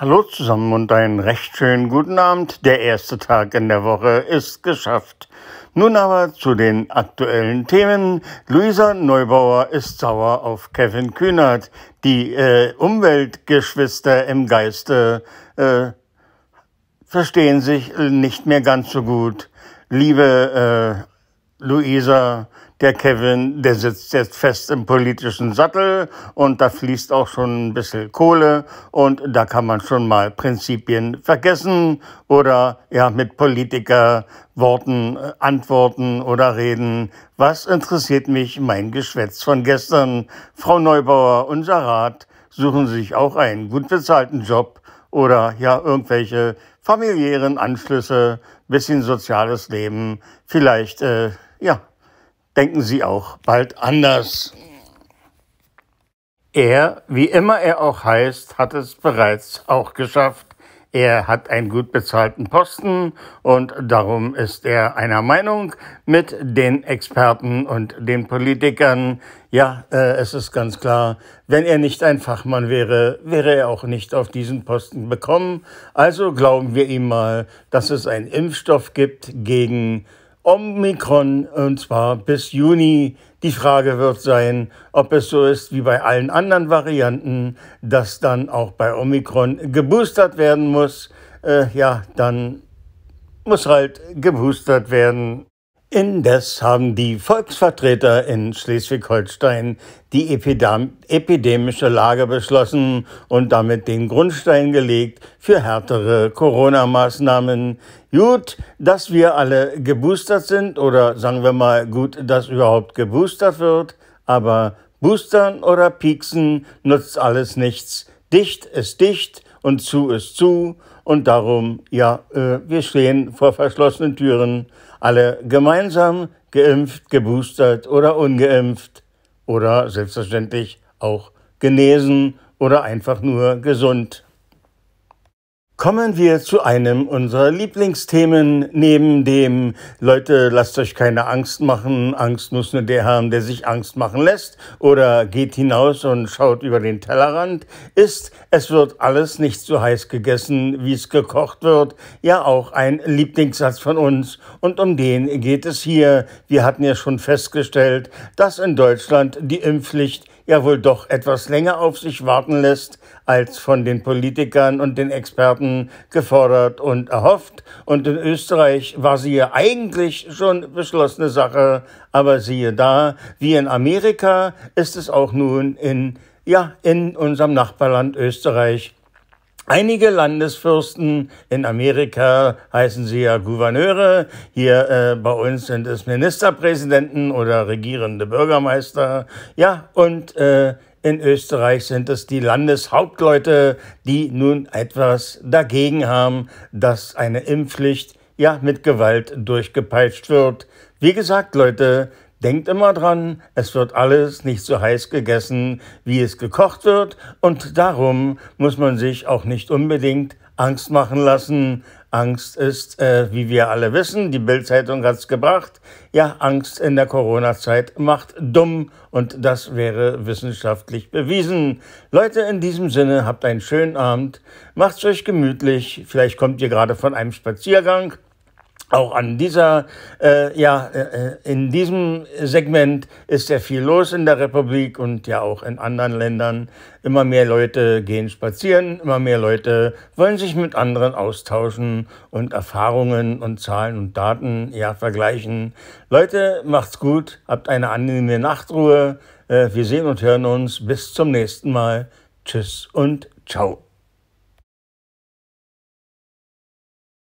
Hallo zusammen und einen recht schönen guten Abend. Der erste Tag in der Woche ist geschafft. Nun aber zu den aktuellen Themen. Luisa Neubauer ist sauer auf Kevin Kühnert. Die äh, Umweltgeschwister im Geiste äh, verstehen sich nicht mehr ganz so gut. Liebe äh, Luisa, der Kevin, der sitzt jetzt fest im politischen Sattel und da fließt auch schon ein bisschen Kohle und da kann man schon mal Prinzipien vergessen oder ja mit Politikerworten äh, antworten oder reden. Was interessiert mich mein Geschwätz von gestern? Frau Neubauer, unser Rat, suchen Sie sich auch einen gut bezahlten Job oder ja irgendwelche familiären Anschlüsse, bisschen soziales Leben, vielleicht äh, ja denken Sie auch bald anders. Er, wie immer er auch heißt, hat es bereits auch geschafft. Er hat einen gut bezahlten Posten und darum ist er einer Meinung mit den Experten und den Politikern. Ja, äh, es ist ganz klar, wenn er nicht ein Fachmann wäre, wäre er auch nicht auf diesen Posten bekommen. Also glauben wir ihm mal, dass es einen Impfstoff gibt gegen Omikron und zwar bis Juni. Die Frage wird sein, ob es so ist wie bei allen anderen Varianten, dass dann auch bei Omikron geboostert werden muss. Äh, ja, dann muss halt geboostert werden. Indes haben die Volksvertreter in Schleswig-Holstein die epidemische Lage beschlossen und damit den Grundstein gelegt für härtere Corona-Maßnahmen. Gut, dass wir alle geboostert sind oder sagen wir mal gut, dass überhaupt geboostert wird, aber boostern oder pieksen nutzt alles nichts. Dicht ist dicht, und zu ist zu und darum, ja, äh, wir stehen vor verschlossenen Türen, alle gemeinsam geimpft, geboostert oder ungeimpft oder selbstverständlich auch genesen oder einfach nur gesund. Kommen wir zu einem unserer Lieblingsthemen, neben dem Leute, lasst euch keine Angst machen, Angst muss nur der haben, der sich Angst machen lässt, oder geht hinaus und schaut über den Tellerrand, ist, es wird alles nicht so heiß gegessen, wie es gekocht wird, ja auch ein Lieblingssatz von uns, und um den geht es hier. Wir hatten ja schon festgestellt, dass in Deutschland die Impfpflicht ja wohl doch etwas länger auf sich warten lässt, als von den Politikern und den Experten Staaten gefordert und erhofft. Und in Österreich war sie ja eigentlich schon beschlossene Sache. Aber siehe da, wie in Amerika ist es auch nun in, ja, in unserem Nachbarland Österreich Einige Landesfürsten in Amerika heißen sie ja Gouverneure, hier äh, bei uns sind es Ministerpräsidenten oder regierende Bürgermeister. Ja, und äh, in Österreich sind es die Landeshauptleute, die nun etwas dagegen haben, dass eine Impfpflicht ja mit Gewalt durchgepeitscht wird. Wie gesagt, Leute, Denkt immer dran, es wird alles nicht so heiß gegessen, wie es gekocht wird, und darum muss man sich auch nicht unbedingt Angst machen lassen. Angst ist, äh, wie wir alle wissen, die Bildzeitung hat's gebracht. Ja, Angst in der Corona-Zeit macht dumm und das wäre wissenschaftlich bewiesen. Leute, in diesem Sinne habt einen schönen Abend, macht's euch gemütlich. Vielleicht kommt ihr gerade von einem Spaziergang auch an dieser, äh, ja, äh, äh, in diesem Segment ist sehr viel los in der Republik und ja auch in anderen Ländern. Immer mehr Leute gehen spazieren, immer mehr Leute wollen sich mit anderen austauschen und Erfahrungen und Zahlen und Daten ja vergleichen. Leute, macht's gut, habt eine angenehme Nachtruhe. Äh, wir sehen und hören uns. Bis zum nächsten Mal. Tschüss und ciao.